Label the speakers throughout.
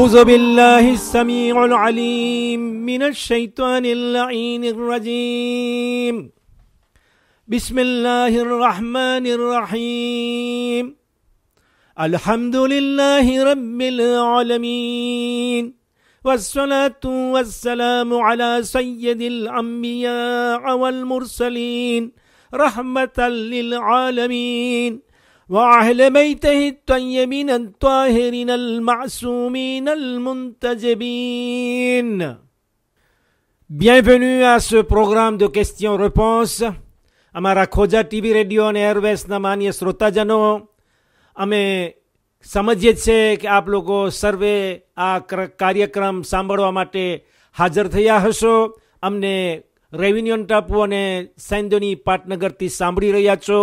Speaker 1: أعوذ بالله السميع العليم من الشيطان اللعين الرجيم بسم الله الرحمن الرحيم الحمد لله رب العالمين والصلاة والسلام على سيد الأنبياء والمرسلين رحمة للعالمين وأهل بيته الطيبين الطاهرين المعصومين المنتجبين Bienvenue à ce programme de questions-réponses. અમારા ખોજા TV radio અને એરવેસના માન્ય શ્રોતાજનો અમે સમજીએ છીએ કે આપ લોકો સર્વે આ કાર્યક્રમ સાંભળવા માટે હાજર થયા હશો અમને રેવન્યુન ટાપુ અને સેન્દોની પાટનગરથી સાંભળી રહ્યા છો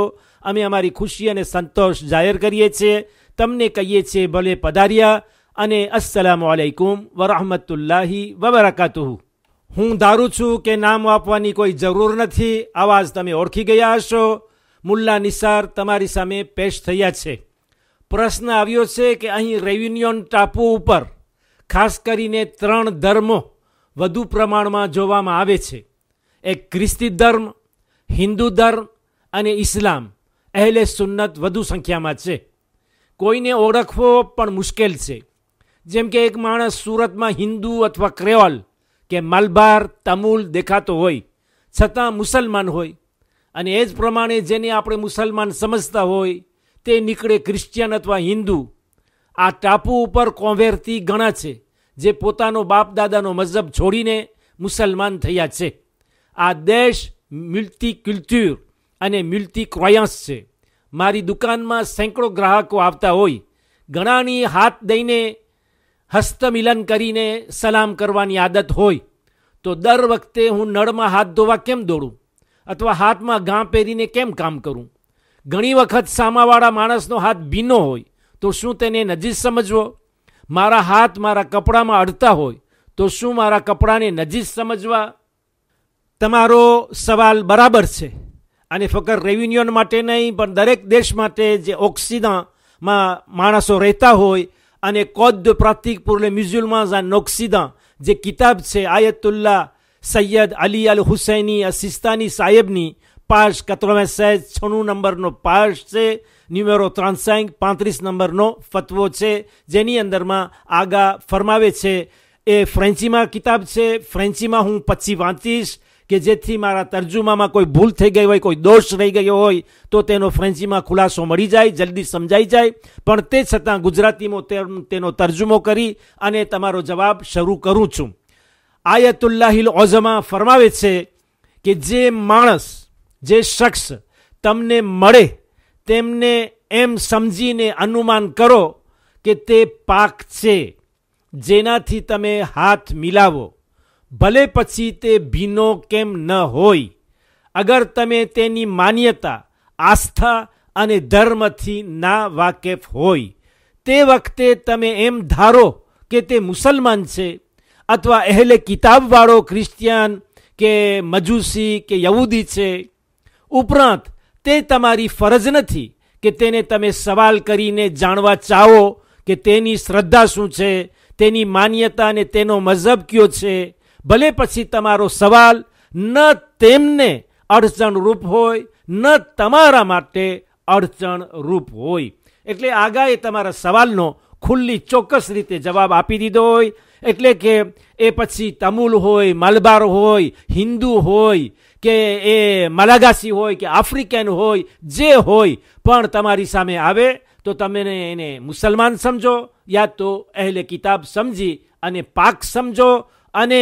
Speaker 1: અમે અમારી ખુશી અને સંતોષ જાહેર કરીએ છીએ તમને કહીએ છીએ ભલે પધાર્યા અને અસલામ આલૈકુમ વરહમતુલ્લાહી વબરકાતુહ હું ધારું છું કે નામ આપવાની કોઈ જરૂર નથી આવાજ તમે ઓળખી ગયા હશો મુલ્લા નિસાર તમારી સામે પેશ થયા છે પ્રશ્ન આવ્યો છે કે અહીં રેવન્યુન ટાપુ ઉપર ખાસ કરીને ત્રણ ધર્મો વધુ પ્રમાણમાં જોવામાં આવે છે એક ખ્રિસ્તી ધર્મ હિન્દુ ધર્મ અને ઇસ્લામ અહેલે સુન્નત વધુ સંખ્યામાં છે કોઈને ઓળખવો પણ મુશ્કેલ છે જેમ કે એક માણસ સુરતમાં હિન્દુ અથવા ક્રેઓલ કે માલબાર તમુલ દેખાતો હોય છતાં મુસલમાન હોય અને એ જ પ્રમાણે જેને આપણે મુસલમાન સમજતા હોય તે નીકળે ક્રિશ્ચિયન અથવા હિન્દુ આ ટાપુ ઉપર કોંવેરતી ઘણા છે જે પોતાનો બાપ દાદાનો મઝહબ છોડીને મુસલમાન થયા છે આ દેશ મલ્ટીકલ્ચર અને મલ્ટી ક્રોયન્સ છે મારી દુકાનમાં સેંકડો ગ્રાહકો આવતા હોય ઘણાની હાથ દઈને હસ્તમિલન કરીને સલામ કરવાની આદત હોય તો દર વખતે હું નળમાં હાથ ધોવા કેમ દોડું અથવા હાથમાં ઘા પહેરીને કેમ કામ કરું ઘણી વખત સામાવાળા માણસનો હાથ ભીનો હોય તો શું તેને નજીક સમજવો મારા હાથ મારા કપડામાં અડતા હોય તો શું મારા કપડાને નજીક સમજવા તમારો સવાલ બરાબર છે અને ફક્ત રેવન્યુન માટે નહીં પણ દરેક દેશ માટે જે ઓક્સિદામાં માણસો રહેતા હોય અને કોદ પ્રાતિક પુરલે મ્યુઝિયમમાં ઝા નોક્સિદા જે કિતાબ છે આયતુલ્લા સૈયદ અલી અલ હુસૈની અસિસ્તાની સાહેબની પાર્શ કતરોમાં સહેજ છણું નંબરનો પાર્શ છે ન્યુમેરો ત્રાણસાઈ પાંત્રીસ નંબરનો ફતવો છે જેની અંદરમાં આગા ફરમાવે છે એ ફ્રેન્ચીમાં કિતાબ છે ફ્રેન્ચીમાં હું પછી વાંચીશ કે જેથી મારા તર્જુમામાં કોઈ ભૂલ થઈ ગઈ હોય કોઈ દોષ રહી ગયો હોય તો તેનો ફ્રેન્ચીમાં ખુલાસો મળી જાય જલ્દી સમજાઈ જાય પણ તે છતાં ગુજરાતીમાં તેનો તર્જુમો કરી અને તમારો જવાબ શરૂ કરું છું આયતુલ્લાહિલ ઓઝમા ફરમાવે છે કે જે માણસ જે શખ્સ તમને મળે તેમને એમ સમજીને અનુમાન કરો કે તે પાક છે જેનાથી તમે હાથ મિલાવો ભલે પછી તે ભીનો કેમ ન હોય અગર તમે તેની માન્યતા આસ્થા અને ધર્મથી ના વાકેફ હોય તે વખતે તમે એમ ધારો કે તે મુસલમાન છે અથવા અહેલે કિતાબવાળો ક્રિશ્ચિયન કે મજૂસી કે યહૂદી છે ઉપરાંત તે તમારી ફરજ નથી કે તેને તમે સવાલ કરીને જાણવા ચાહો કે તેની શ્રદ્ધા શું છે તેની માન્યતા અને તેનો મઝહબ કયો છે ભલે પછી તમારો સવાલ ન તેમને અડચણરૂપ હોય ન તમારા માટે અડચણરૂપ હોય એટલે આગાએ તમારા સવાલનો ખુલ્લી ચોક્કસ રીતે જવાબ આપી દીધો હોય એટલે કે એ પછી તમુલ હોય માલબાર હોય હિન્દુ હોય કે એ માલાગાસી હોય કે આફ્રિકન હોય જે હોય પણ તમારી સામે આવે તો તમે એને મુસલમાન સમજો યા તો અહેલે કિતાબ સમજી અને પાક સમજો અને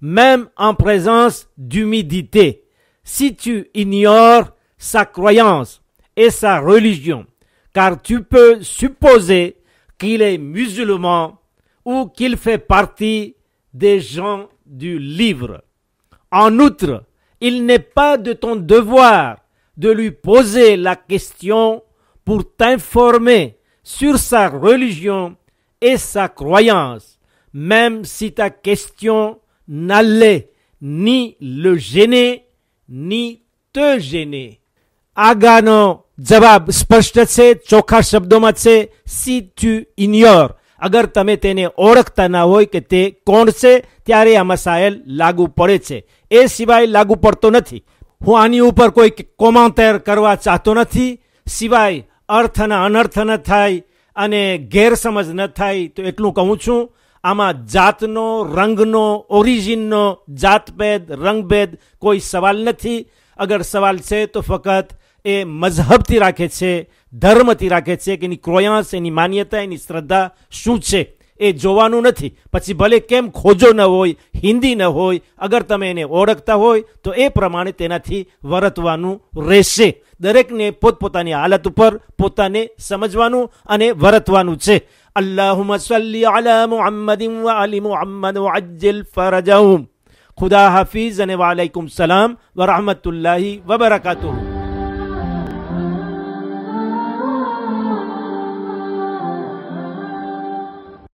Speaker 1: même en présence d'humidité, si tu ignores sa croyance et sa religion, car tu peux supposer qu'il est musulman ou qu'il fait partie des gens du livre. En outre, il n'est pas de ton devoir de lui poser la question pour t'informer sur sa religion et sa croyance, même si ta question n'allait ni le gêner ni te gêner. આગળનો જવાબ સ્પષ્ટ છે ચોખ્ખા શબ્દોમાં છે C two ઇન્યોર અગર તમે તેને ઓળખતા ના હોય કે તે કોણ છે ત્યારે આ મસાયલ લાગુ પડે છે એ સિવાય લાગુ પડતો નથી હું આની ઉપર કોઈ કોમાંતર કરવા ચાહતો નથી સિવાય અર્થના અનર્થ ન થાય અને ગેરસમજ ન થાય તો એટલું કહું છું આમાં જાતનો રંગનો ઓરિજિનનો જાતભેદ રંગભેદ કોઈ સવાલ નથી અગર સવાલ છે તો ફક્ત એ મઝહબથી રાખે છે ધર્મથી રાખે છે કે એની ક્રોયાંશ એની માન્યતા એની શ્રદ્ધા શું છે એ જોવાનું નથી પછી ભલે કેમ ખોજો ન હોય હિન્દી ન હોય અગર તમે એને ઓળખતા હોય તો એ પ્રમાણે તેનાથી વર્તવાનું રહેશે દરેકને પોતપોતાની હાલત ઉપર પોતાને સમજવાનું અને વર્તવાનું છે اللهم صل على محمد وعلى محمد وعجل فرجهم خدا حافظ وعليكم السلام ورحمة الله وبركاته